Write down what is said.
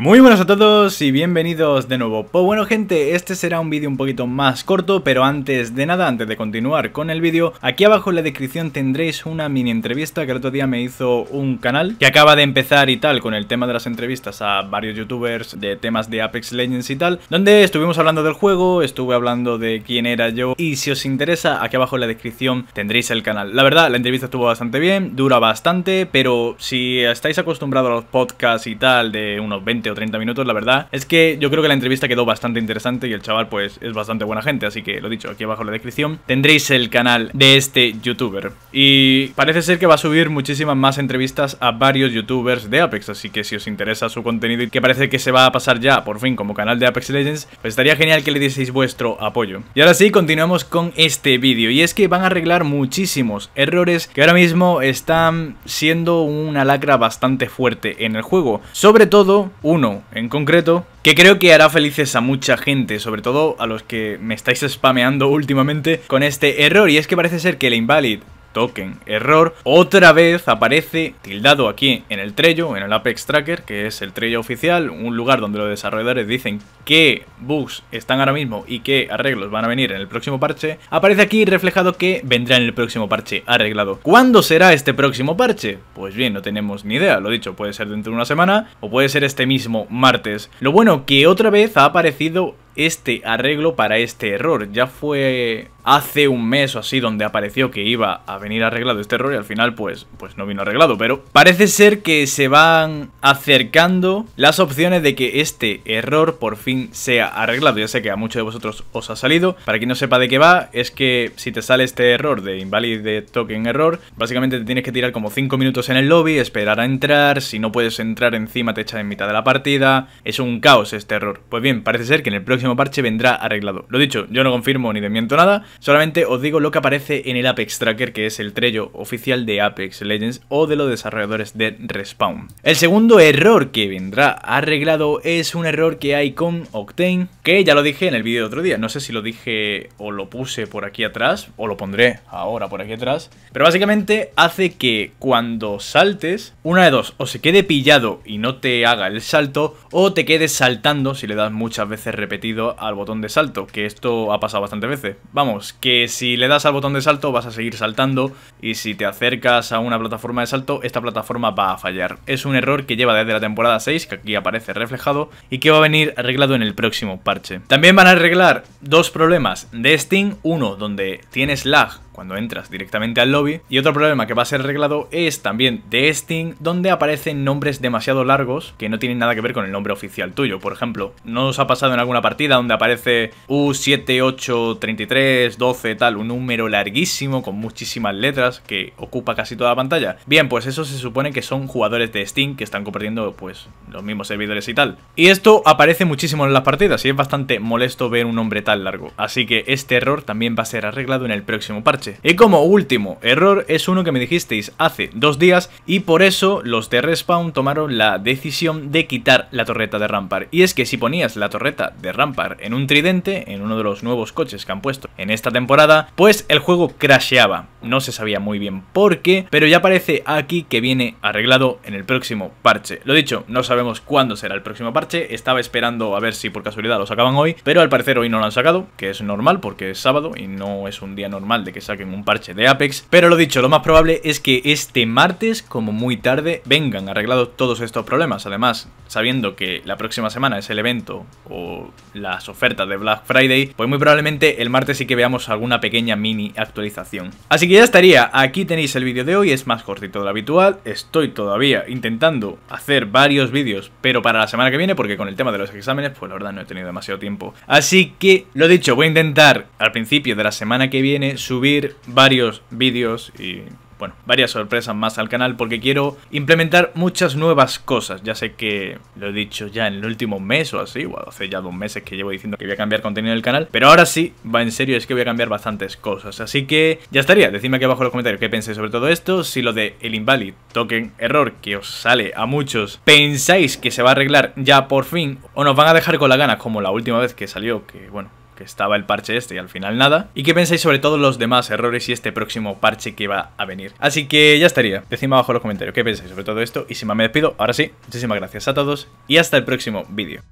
Muy buenas a todos y bienvenidos de nuevo. Pues bueno gente, este será un vídeo un poquito más corto, pero antes de nada, antes de continuar con el vídeo, aquí abajo en la descripción tendréis una mini entrevista que el otro día me hizo un canal que acaba de empezar y tal con el tema de las entrevistas a varios youtubers de temas de Apex Legends y tal, donde estuvimos hablando del juego, estuve hablando de quién era yo y si os interesa, aquí abajo en la descripción tendréis el canal. La verdad, la entrevista estuvo bastante bien, dura bastante, pero si estáis acostumbrados a los podcasts y tal de unos 20 30 minutos, la verdad. Es que yo creo que la entrevista quedó bastante interesante y el chaval pues es bastante buena gente, así que lo dicho, aquí abajo en la descripción tendréis el canal de este youtuber. Y parece ser que va a subir muchísimas más entrevistas a varios youtubers de Apex, así que si os interesa su contenido y que parece que se va a pasar ya por fin como canal de Apex Legends, pues estaría genial que le dieseis vuestro apoyo. Y ahora sí, continuamos con este vídeo, y es que van a arreglar muchísimos errores que ahora mismo están siendo una lacra bastante fuerte en el juego. Sobre todo, uno en concreto, que creo que hará felices a mucha gente, sobre todo a los que me estáis spameando últimamente con este error, y es que parece ser que el Invalid token error. Otra vez aparece tildado aquí en el Trello, en el Apex Tracker, que es el Trello oficial, un lugar donde los desarrolladores dicen qué bugs están ahora mismo y qué arreglos van a venir en el próximo parche. Aparece aquí reflejado que vendrá en el próximo parche arreglado. ¿Cuándo será este próximo parche? Pues bien, no tenemos ni idea, lo dicho, puede ser dentro de una semana o puede ser este mismo martes. Lo bueno que otra vez ha aparecido este arreglo para este error. Ya fue hace un mes o así donde apareció que iba a venir arreglado este error y al final pues, pues no vino arreglado. Pero parece ser que se van acercando las opciones de que este error por fin sea arreglado. Ya sé que a muchos de vosotros os ha salido. Para quien no sepa de qué va, es que si te sale este error de invalid token error, básicamente te tienes que tirar como 5 minutos en el lobby, esperar a entrar. Si no puedes entrar encima te echan en mitad de la partida. Es un caos este error. Pues bien, parece ser que en el próximo parche vendrá arreglado. Lo dicho, yo no confirmo ni desmiento nada, solamente os digo lo que aparece en el Apex Tracker, que es el trello oficial de Apex Legends o de los desarrolladores de Respawn. El segundo error que vendrá arreglado es un error que hay con Octane, que ya lo dije en el vídeo de otro día, no sé si lo dije o lo puse por aquí atrás, o lo pondré ahora por aquí atrás, pero básicamente hace que cuando saltes, una de dos, o se quede pillado y no te haga el salto, o te quedes saltando si le das muchas veces repetido al botón de salto, que esto ha pasado bastantes veces. Vamos, que si le das al botón de salto vas a seguir saltando y si te acercas a una plataforma de salto, esta plataforma va a fallar. Es un error que lleva desde la temporada 6, que aquí aparece reflejado, y que va a venir arreglado en el próximo parche. También van a arreglar dos problemas de Steam, uno donde tienes lag cuando entras directamente al lobby. Y otro problema que va a ser arreglado es también de Steam, donde aparecen nombres demasiado largos que no tienen nada que ver con el nombre oficial tuyo. Por ejemplo, ¿no os ha pasado en alguna partida donde aparece U783312 tal, un número larguísimo con muchísimas letras que ocupa casi toda la pantalla? Bien, pues eso se supone que son jugadores de Steam que están compartiendo pues los mismos servidores y tal. Y esto aparece muchísimo en las partidas y es bastante molesto ver un nombre tan largo. Así que este error también va a ser arreglado en el próximo parche. Y como último error es uno que me dijisteis hace dos días y por eso los de Respawn tomaron la decisión de quitar la torreta de Rampart. Y es que si ponías la torreta de Rampart en un tridente, en uno de los nuevos coches que han puesto en esta temporada, pues el juego crasheaba. No se sabía muy bien por qué, pero ya parece aquí que viene arreglado en el próximo parche. Lo dicho, no sabemos cuándo será el próximo parche, estaba esperando a ver si por casualidad lo sacaban hoy, pero al parecer hoy no lo han sacado, que es normal porque es sábado y no es un día normal de que se saquen un parche de Apex. Pero lo dicho, lo más probable es que este martes, como muy tarde, vengan arreglados todos estos problemas. Además, sabiendo que la próxima semana es el evento o las ofertas de Black Friday, pues muy probablemente el martes sí que veamos alguna pequeña mini actualización. Así que ya estaría, aquí tenéis el vídeo de hoy, es más cortito de lo habitual, estoy todavía intentando hacer varios vídeos, pero para la semana que viene, porque con el tema de los exámenes, pues la verdad no he tenido demasiado tiempo. Así que, lo dicho, voy a intentar al principio de la semana que viene subir varios vídeos y bueno, varias sorpresas más al canal porque quiero implementar muchas nuevas cosas. Ya sé que lo he dicho ya en el último mes o así, o hace ya dos meses que llevo diciendo que voy a cambiar contenido del canal, pero ahora sí, va en serio, es que voy a cambiar bastantes cosas. Así que ya estaría, Decime aquí abajo en los comentarios qué pensáis sobre todo esto, si lo de el invalid token error que os sale a muchos, pensáis que se va a arreglar ya por fin o nos van a dejar con la gana, como la última vez que salió, que bueno, que estaba el parche este y al final nada. Y qué pensáis sobre todos los demás errores y este próximo parche que va a venir. Así que ya estaría. Decidme abajo en los comentarios qué pensáis sobre todo esto. Y si más me despido, ahora sí, muchísimas gracias a todos y hasta el próximo vídeo.